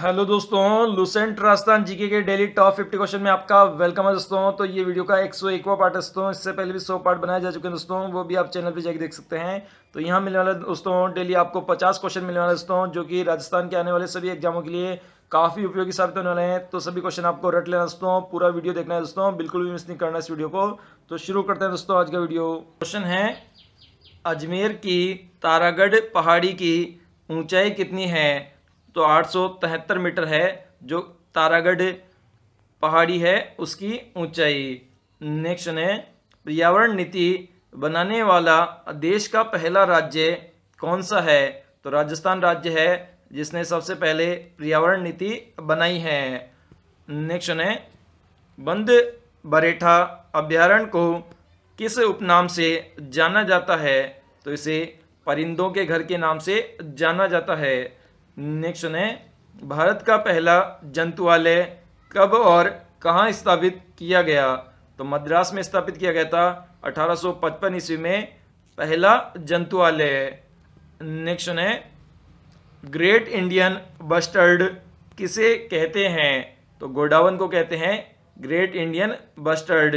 hello दोस्तों Lucent Rajasthan GK के daily top fifty question में आपका वेलकम है दोस्तों तो ये वीडियो का एक सौ एकवा पार्ट है दोस्तों इससे पहले भी सौ पार्ट बनाए जा चुके हैं दोस्तों वो भी आप चैनल पे जाके देख सकते हैं तो यहाँ मिलने वाले दोस्तों डेली आपको पचास क्वेश्चन मिलने वाले दोस्तों जो कि राजस्थान के आने वाले सभी एग्जामों के लिए काफ़ी उपयोगी साबित होने वाले हैं तो सभी क्वेश्चन आपको रट लेना दोस्तों पूरा वीडियो देखना है दोस्तों बिल्कुल भी मिस नहीं करना इस वीडियो को तो शुरू करते हैं दोस्तों आज का वीडियो क्वेश्चन है अजमेर की तारागढ़ पहाड़ी की ऊंचाई कितनी है तो आठ मीटर है जो तारागढ़ पहाड़ी है उसकी ऊंचाई नेक्स्ट है पर्यावरण नीति बनाने वाला देश का पहला राज्य कौन सा है तो राजस्थान राज्य है जिसने सबसे पहले पर्यावरण नीति बनाई है नेक्स्ट है बंद बरेठा अभ्यारण्य को किस उपनाम से जाना जाता है तो इसे परिंदों के घर के नाम से जाना जाता है नेक्स्ट सुने भारत का पहला जंतुआलय कब और कहाँ स्थापित किया गया तो मद्रास में स्थापित किया गया था 1855 ईस्वी में पहला जंतुआलय नेक्स्ट सुने ग्रेट इंडियन बस्टर्ड किसे कहते हैं तो गोडावन को कहते हैं ग्रेट इंडियन बस्टर्ड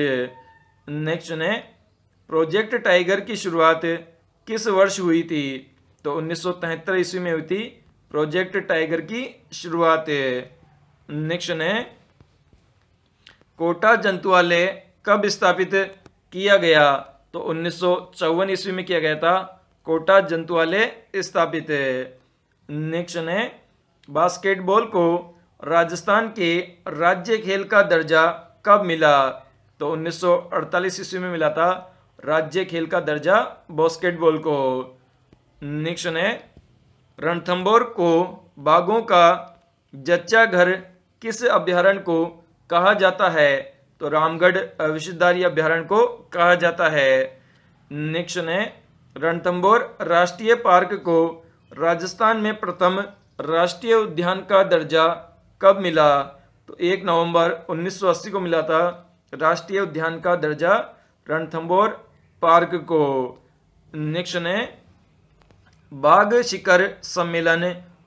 नेक्स्ट सुने प्रोजेक्ट टाइगर की शुरुआत किस वर्ष हुई थी तो उन्नीस ईस्वी में हुई थी प्रोजेक्ट टाइगर की शुरुआत है नेक्स्ट है कोटा जंतुआलय कब स्थापित किया गया तो उन्नीस ईस्वी में किया गया था कोटा जंतुआलय स्थापित है नेक्स्ट है बास्केटबॉल को राजस्थान के राज्य खेल का दर्जा कब मिला तो 1948 ईस्वी में मिला था राज्य खेल का दर्जा बास्केटबॉल को नेक्स्ट है रणथंबोर को बाघों का जच्चा घर किस अभ्यारण्य को कहा जाता है तो रामगढ़ विश्वदारी अभ्यारण्य को कहा जाता है नेक्स्ट ने रणथंबोर राष्ट्रीय पार्क को राजस्थान में प्रथम राष्ट्रीय उद्यान का दर्जा कब मिला तो एक नवंबर 1980 को मिला था राष्ट्रीय उद्यान का दर्जा रणथंबोर पार्क को नेक्स्ट ने बाघ शिखर सम्मेलन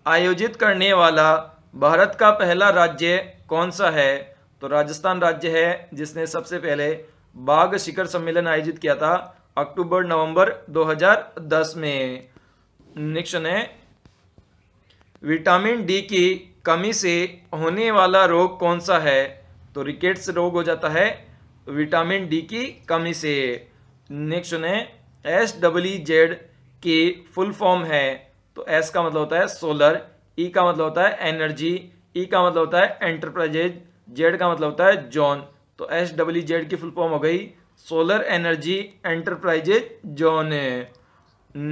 आयोजित करने वाला भारत का पहला राज्य कौन सा है तो राजस्थान राज्य है जिसने सबसे पहले बाघ शिखर सम्मेलन आयोजित किया था अक्टूबर नवंबर 2010 में नेक्स्ट है विटामिन डी की कमी से होने वाला रोग कौन सा है तो रिकेट्स रोग हो जाता है विटामिन डी की कमी से नेक्स्ट है एस डब्ल्यू जेड की फुल फॉर्म है तो एस का मतलब होता है सोलर ई e का मतलब होता है एनर्जी ई e का मतलब होता है एंटरप्राइजेज जेड का मतलब होता है जॉन तो एस डब्ल्यू जेड की फुल फॉर्म हो गई solar energy enterprises zone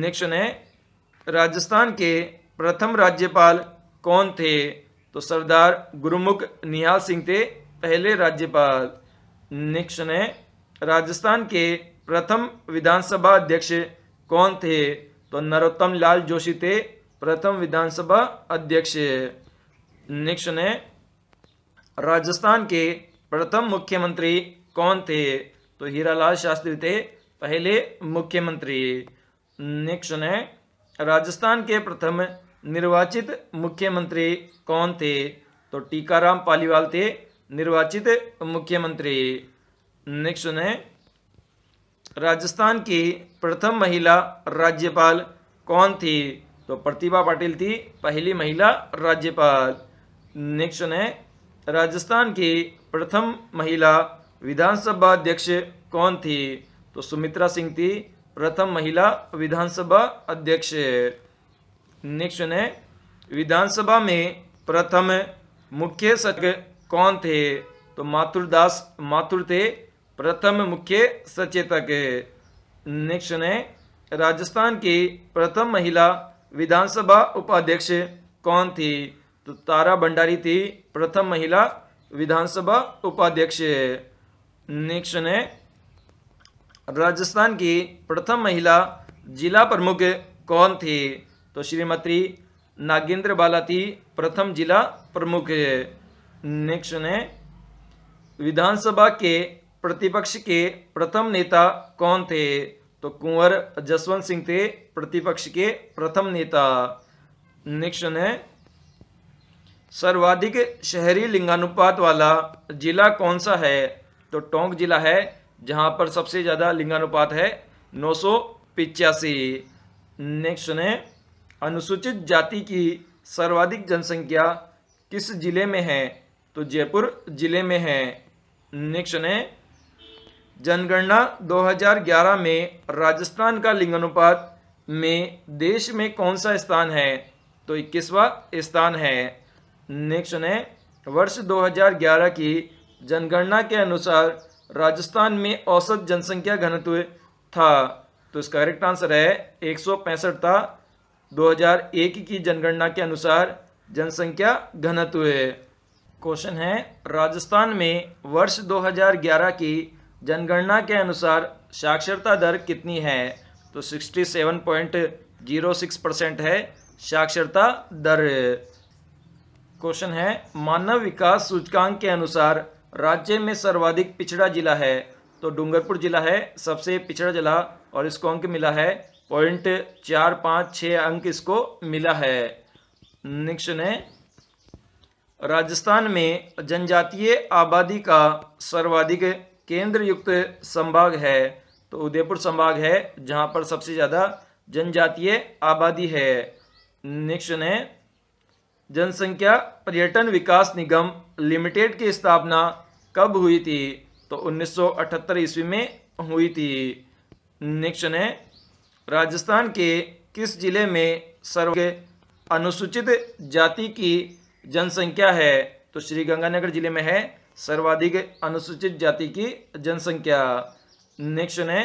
next है राजस्थान के प्रथम राज्यपाल कौन थे तो सरदार गुरुमुख निहाल सिंह थे पहले राज्यपाल नेक्स्ट है राजस्थान के प्रथम विधानसभा अध्यक्ष कौन थे तो नरोत्तम लाल जोशी थे प्रथम विधानसभा अध्यक्ष नेक्स्ट ने राजस्थान के प्रथम मुख्यमंत्री कौन थे तो हीरालाल शास्त्री थे पहले मुख्यमंत्री नेक्स्ट ने राजस्थान के प्रथम निर्वाचित मुख्यमंत्री कौन थे तो टीकाराम पालीवाल थे निर्वाचित मुख्यमंत्री नेक्स्ट ने राजस्थान की प्रथम महिला राज्यपाल कौन थी तो प्रतिभा पाटिल थी पहली महिला राज्यपाल नेक्स्ट है राजस्थान की प्रथम महिला विधानसभा अध्यक्ष कौन थी तो सुमित्रा सिंह थी प्रथम महिला विधानसभा अध्यक्ष नेक्स्ट है विधानसभा में प्रथम मुख्य सचिव कौन थे तो माथुर दास माथुर थे प्रथम मुख्य सचेतक नेक्स्ट ने राजस्थान की प्रथम महिला विधानसभा उपाध्यक्ष कौन थी तो तारा भंडारी थी प्रथम महिला विधानसभा उपाध्यक्ष नेक्स्ट ने राजस्थान की प्रथम महिला जिला प्रमुख कौन थी तो श्रीमती नागेंद्र बाला थी प्रथम जिला प्रमुख नेक्स्ट ने विधानसभा के प्रतिपक्ष के प्रथम नेता कौन थे तो कुंवर जसवंत सिंह थे प्रतिपक्ष के प्रथम नेता नेक्स्ट है सर्वाधिक शहरी लिंगानुपात वाला जिला कौन सा है तो टोंक जिला है जहां पर सबसे ज़्यादा लिंगानुपात है नौ सौ पिचासी नेक्स्ट है अनुसूचित जाति की सर्वाधिक जनसंख्या किस जिले में है तो जयपुर जिले में है नेक्स्ट है जनगणना 2011 में राजस्थान का लिंगानुपात में देश में कौन सा स्थान है तो इक्कीसवा स्थान है नेक्स्ट है वर्ष 2011 की जनगणना के अनुसार राजस्थान में औसत जनसंख्या घनत्व था तो इसका करेक्ट आंसर है एक था 2001 की जनगणना के अनुसार जनसंख्या घनत्व क्वेश्चन है राजस्थान में वर्ष 2011 की जनगणना के अनुसार साक्षरता दर कितनी है तो 67.06 परसेंट है साक्षरता दर क्वेश्चन है मानव विकास सूचकांक के अनुसार राज्य में सर्वाधिक पिछड़ा जिला है तो डूंगरपुर जिला है सबसे पिछड़ा जिला और इसको अंक मिला है पॉइंट चार पाँच छः अंक इसको मिला है नेक्स्ट है राजस्थान में जनजातीय आबादी का सर्वाधिक केंद्र युक्त संभाग है तो उदयपुर संभाग है जहाँ पर सबसे ज़्यादा जनजातीय आबादी है नेक्स्ट है जनसंख्या पर्यटन विकास निगम लिमिटेड की स्थापना कब हुई थी तो 1978 ईस्वी में हुई थी नेक्स्ट है राजस्थान के किस जिले में सर्व अनुसूचित जाति की जनसंख्या है तो श्रीगंगानगर जिले में है सर्वाधिक अनुसूचित जाति की जनसंख्या नेक्स्ट है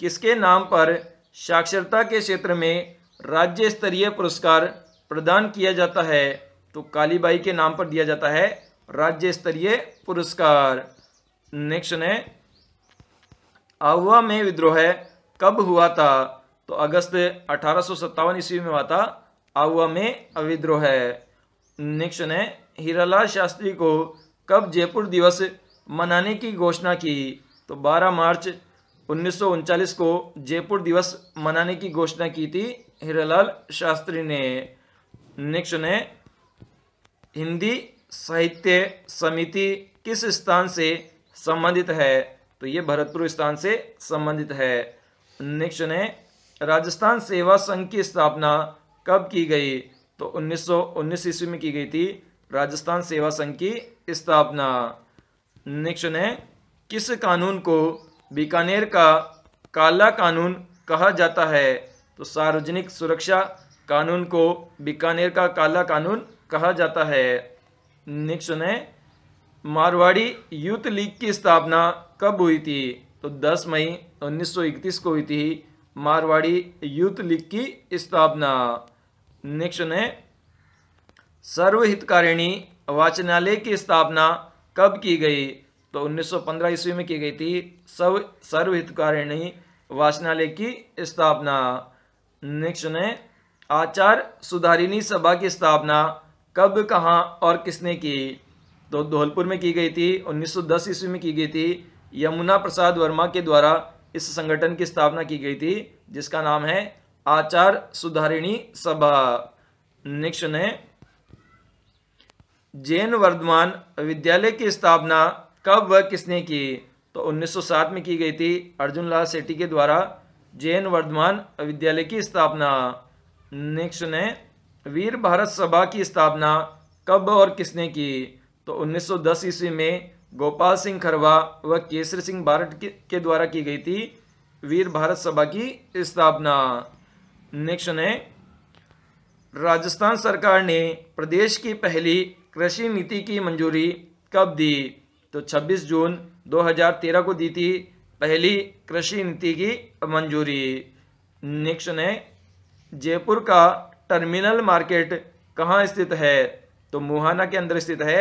किसके नाम पर साक्षरता के क्षेत्र में राज्य स्तरीय पुरस्कार प्रदान किया जाता है तो कालीबाई के नाम पर दिया जाता है राज्य स्तरीय पुरस्कार नेक्स्ट है आहुआ में विद्रोह कब हुआ था तो अगस्त अठारह ईस्वी में हुआ था आहुआ में विद्रोह नेक्स्ट है हीरालाल शास्त्री को कब जयपुर दिवस मनाने की घोषणा की तो 12 मार्च उन्नीस को जयपुर दिवस मनाने की घोषणा की थी हिरालाल शास्त्री ने नेक्स्ट ने हिंदी साहित्य समिति किस स्थान से संबंधित है तो ये भरतपुर स्थान से संबंधित है नेक्स्ट ने राजस्थान सेवा संघ की स्थापना कब की गई तो 1919 ईस्वी में की गई थी राजस्थान सेवा संघ की स्थापना नेक्स्ट है किस कानून को बीकानेर का काला कानून कहा जाता है तो सार्वजनिक सुरक्षा कानून को बीकानेर का काला कानून कहा जाता है नेक्स्ट है मारवाड़ी यूथ लीग की स्थापना कब हुई थी तो 10 मई 1931 को हुई थी मारवाड़ी यूथ लीग की स्थापना नेक्स्ट है सर्वहितकारिणी वाचनालय की स्थापना कब की गई तो 1915 ईस्वी में की गई थी सब सर्वहितकारिणी वाचनालय की स्थापना नेक्स्ट ने आचार सुधारिणी सभा की स्थापना कब कहाँ और किसने की तो धौलपुर में की गई थी 1910 ईस्वी में की गई थी यमुना प्रसाद वर्मा के द्वारा इस संगठन की स्थापना की गई थी जिसका नाम है आचार सुधारिणी सभा नेक्स्ट ने जैन वर्धमान विद्यालय की स्थापना कब व किसने की तो 1907 में की गई थी अर्जुन लाल सेठी के द्वारा जैन वर्धमान विद्यालय की स्थापना नेक्स्ट ने वीर भारत सभा की स्थापना कब और किसने की तो 1910 ईस्वी में गोपाल सिंह खरवा व केसर सिंह भारत के द्वारा की गई थी वीर भारत सभा की स्थापना नेक्स्ट ने राजस्थान सरकार ने प्रदेश की पहली कृषि नीति की मंजूरी कब दी तो 26 जून 2013 को दी थी पहली कृषि नीति की मंजूरी नेक्स्ट ने जयपुर का टर्मिनल मार्केट कहाँ स्थित है तो मुहाना के अंदर स्थित है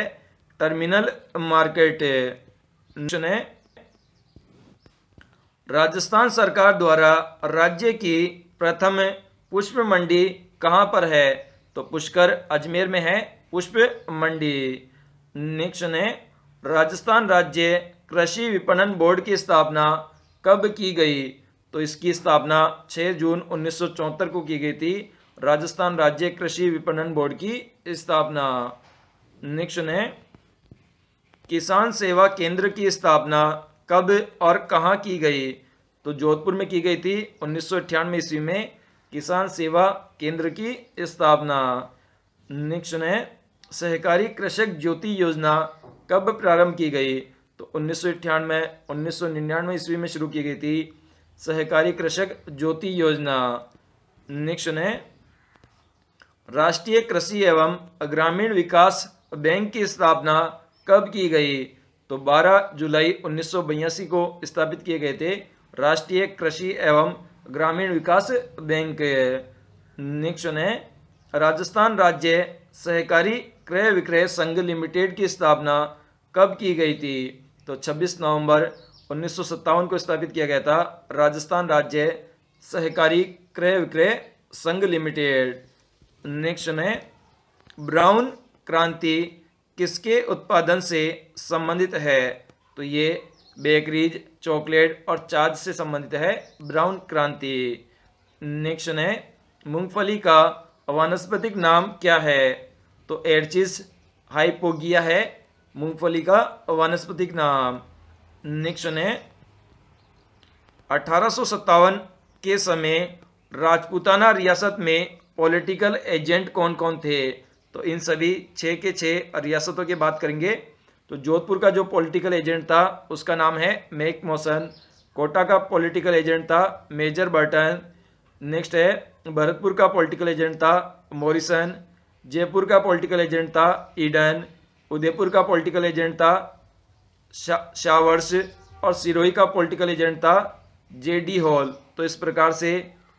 टर्मिनल मार्केट नेक्स्ट राजस्थान सरकार द्वारा राज्य की प्रथम पुष्प मंडी कहाँ पर है तो पुष्कर अजमेर में है पुष्प मंडी नेक्स्ट है राजस्थान राज्य कृषि विपणन बोर्ड की स्थापना कब की गई तो इसकी स्थापना 6 जून उन्नीस को की गई थी राजस्थान राज्य कृषि विपणन बोर्ड की स्थापना नेक्स्ट है किसान सेवा केंद्र की स्थापना कब और कहाँ की गई तो जोधपुर में की गई थी उन्नीस ईस्वी में किसान सेवा केंद्र की स्थापना नेक्स्ट है सहकारी कृषक ज्योति योजना कब प्रारंभ की गई तो उन्नीस सौ अठानवे उन्नीस सौ निन्यानवे ईस्वी में शुरू की गई थी सहकारी कृषक ज्योति योजना नेक्स्ट है राष्ट्रीय कृषि एवं ग्रामीण विकास बैंक की स्थापना कब की गई तो 12 जुलाई उन्नीस को स्थापित किए गए थे राष्ट्रीय कृषि एवं ग्रामीण विकास बैंक नेक्स्ट है राजस्थान राज्य सहकारी क्रय विक्रय संघ लिमिटेड की स्थापना कब की गई थी तो 26 नवंबर उन्नीस को स्थापित किया गया था राजस्थान राज्य सहकारी क्रय विक्रय संघ लिमिटेड नेक्स्ट है ब्राउन क्रांति किसके उत्पादन से संबंधित है तो ये बेकरीज चॉकलेट और चाद से संबंधित है ब्राउन क्रांति नेक्स्ट है मूंगफली का वनस्पतिक नाम क्या है तो एडचिस हाइपोगिया है मूंगफली का वनस्पतिक नाम नेक्स्ट है अठारह के समय राजपूताना रियासत में पॉलिटिकल एजेंट कौन कौन थे तो इन सभी छः के छः रियासतों की बात करेंगे तो जोधपुर का जो पॉलिटिकल एजेंट था उसका नाम है मेक मोसन कोटा का पॉलिटिकल एजेंट था मेजर बर्टन नेक्स्ट है भरतपुर का पॉलिटिकल एजेंट था मॉरिसन जयपुर का पॉलिटिकल एजेंट था ईडन उदयपुर का पॉलिटिकल एजेंट था शा, शावर्स और सिरोही का पॉलिटिकल एजेंट था जे डी हॉल तो इस प्रकार से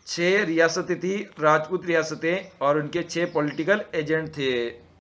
छः रियासतें थी राजपूत रियासतें और उनके छः पॉलिटिकल एजेंट थे